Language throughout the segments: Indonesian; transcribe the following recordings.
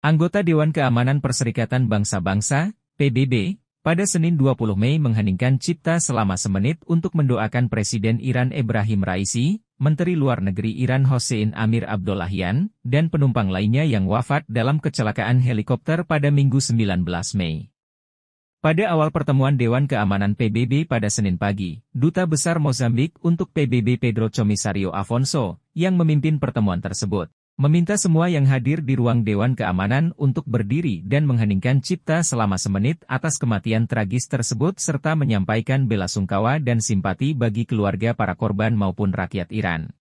Anggota Dewan Keamanan Perserikatan Bangsa-Bangsa, PBB, pada Senin 20 Mei mengheningkan cipta selama semenit untuk mendoakan Presiden Iran Ebrahim Raisi, Menteri Luar Negeri Iran Hossein Amir Abdullahian, dan penumpang lainnya yang wafat dalam kecelakaan helikopter pada Minggu 19 Mei. Pada awal pertemuan Dewan Keamanan PBB pada Senin pagi, Duta Besar Mozambik untuk PBB Pedro Comisario Afonso, yang memimpin pertemuan tersebut, meminta semua yang hadir di ruang Dewan Keamanan untuk berdiri dan mengheningkan cipta selama semenit atas kematian tragis tersebut serta menyampaikan bela sungkawa dan simpati bagi keluarga para korban maupun rakyat Iran.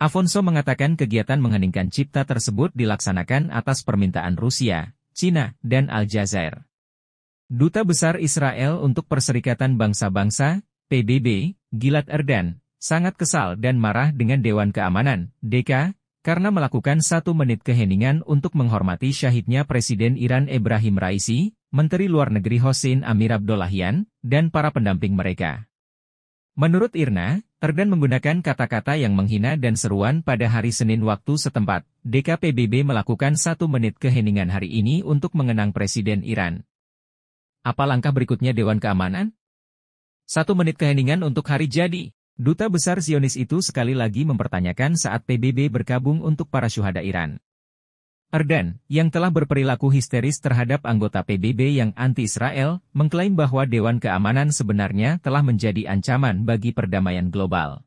Afonso mengatakan kegiatan mengheningkan cipta tersebut dilaksanakan atas permintaan Rusia, Cina, dan Aljazair. Duta Besar Israel untuk Perserikatan Bangsa-Bangsa, PBB, Gilad Erdan, sangat kesal dan marah dengan Dewan Keamanan, DK, karena melakukan satu menit keheningan untuk menghormati syahidnya Presiden Iran Ibrahim Raisi, Menteri Luar Negeri Hossein Amir Abdullahian, dan para pendamping mereka. Menurut Irna, Erdan menggunakan kata-kata yang menghina dan seruan pada hari Senin waktu setempat, DKPBB melakukan satu menit keheningan hari ini untuk mengenang Presiden Iran. Apa langkah berikutnya Dewan Keamanan? Satu menit keheningan untuk hari jadi. Duta Besar Zionis itu sekali lagi mempertanyakan saat PBB berkabung untuk para syuhada Iran. Erdan, yang telah berperilaku histeris terhadap anggota PBB yang anti-Israel, mengklaim bahwa Dewan Keamanan sebenarnya telah menjadi ancaman bagi perdamaian global.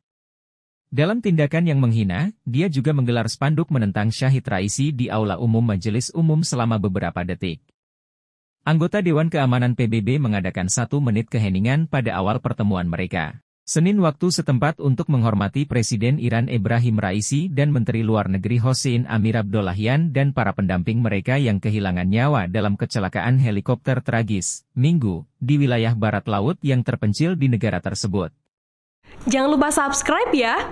Dalam tindakan yang menghina, dia juga menggelar spanduk menentang Syahid Raisi di Aula Umum Majelis Umum selama beberapa detik. Anggota Dewan Keamanan PBB mengadakan satu menit keheningan pada awal pertemuan mereka. Senin waktu setempat untuk menghormati Presiden Iran Ibrahim Raisi dan Menteri Luar Negeri Hossein Amir Abdullahian dan para pendamping mereka yang kehilangan nyawa dalam kecelakaan helikopter tragis, Minggu, di wilayah barat laut yang terpencil di negara tersebut. Jangan lupa subscribe ya!